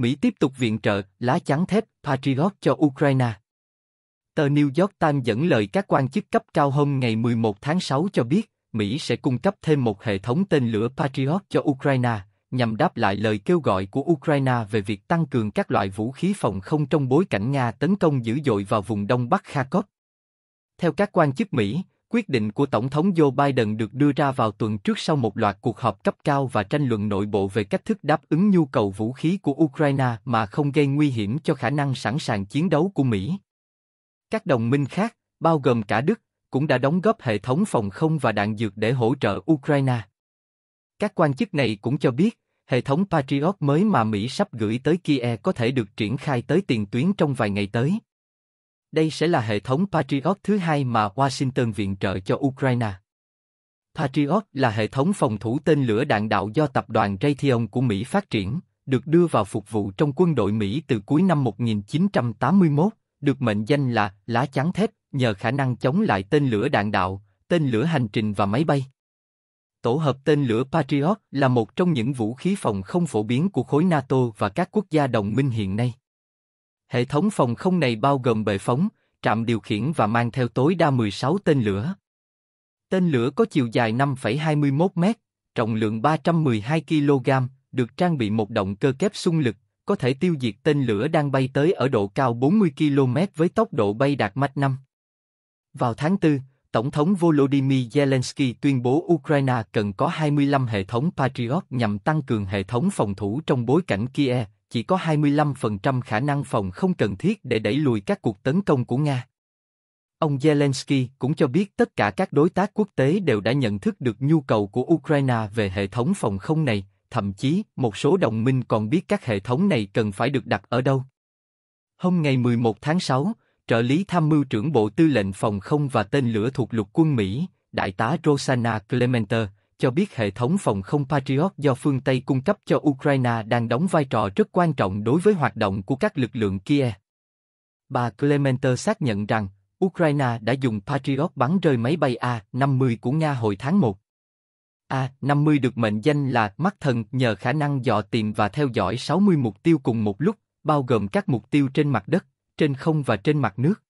Mỹ tiếp tục viện trợ lá chắn thép Patriot cho Ukraine. Tờ New York Times dẫn lời các quan chức cấp cao hôm ngày 11 tháng 6 cho biết, Mỹ sẽ cung cấp thêm một hệ thống tên lửa Patriot cho Ukraine, nhằm đáp lại lời kêu gọi của Ukraine về việc tăng cường các loại vũ khí phòng không trong bối cảnh Nga tấn công dữ dội vào vùng đông bắc Kharkov. Theo các quan chức Mỹ, Quyết định của Tổng thống Joe Biden được đưa ra vào tuần trước sau một loạt cuộc họp cấp cao và tranh luận nội bộ về cách thức đáp ứng nhu cầu vũ khí của Ukraine mà không gây nguy hiểm cho khả năng sẵn sàng chiến đấu của Mỹ. Các đồng minh khác, bao gồm cả Đức, cũng đã đóng góp hệ thống phòng không và đạn dược để hỗ trợ Ukraine. Các quan chức này cũng cho biết, hệ thống Patriot mới mà Mỹ sắp gửi tới Kiev có thể được triển khai tới tiền tuyến trong vài ngày tới. Đây sẽ là hệ thống Patriot thứ hai mà Washington viện trợ cho Ukraine. Patriot là hệ thống phòng thủ tên lửa đạn đạo do tập đoàn Raytheon của Mỹ phát triển, được đưa vào phục vụ trong quân đội Mỹ từ cuối năm 1981, được mệnh danh là lá chắn thép nhờ khả năng chống lại tên lửa đạn đạo, tên lửa hành trình và máy bay. Tổ hợp tên lửa Patriot là một trong những vũ khí phòng không phổ biến của khối NATO và các quốc gia đồng minh hiện nay. Hệ thống phòng không này bao gồm bệ phóng, trạm điều khiển và mang theo tối đa 16 tên lửa. Tên lửa có chiều dài 5,21 mét, trọng lượng 312 kg, được trang bị một động cơ kép xung lực, có thể tiêu diệt tên lửa đang bay tới ở độ cao 40 km với tốc độ bay đạt Mach 5. Vào tháng 4, Tổng thống Volodymyr Zelensky tuyên bố Ukraine cần có 25 hệ thống Patriot nhằm tăng cường hệ thống phòng thủ trong bối cảnh Kiev chỉ có 25% khả năng phòng không cần thiết để đẩy lùi các cuộc tấn công của Nga. Ông Zelensky cũng cho biết tất cả các đối tác quốc tế đều đã nhận thức được nhu cầu của Ukraine về hệ thống phòng không này, thậm chí một số đồng minh còn biết các hệ thống này cần phải được đặt ở đâu. Hôm ngày 11 tháng 6, trợ lý tham mưu trưởng Bộ Tư lệnh Phòng không và tên lửa thuộc lục quân Mỹ, Đại tá Rosanna Clementer, cho biết hệ thống phòng không Patriot do phương Tây cung cấp cho Ukraine đang đóng vai trò rất quan trọng đối với hoạt động của các lực lượng kia. Bà Clementer xác nhận rằng, Ukraine đã dùng Patriot bắn rơi máy bay A-50 của Nga hồi tháng 1. A-50 được mệnh danh là mắt thần nhờ khả năng dò tìm và theo dõi 60 mục tiêu cùng một lúc, bao gồm các mục tiêu trên mặt đất, trên không và trên mặt nước.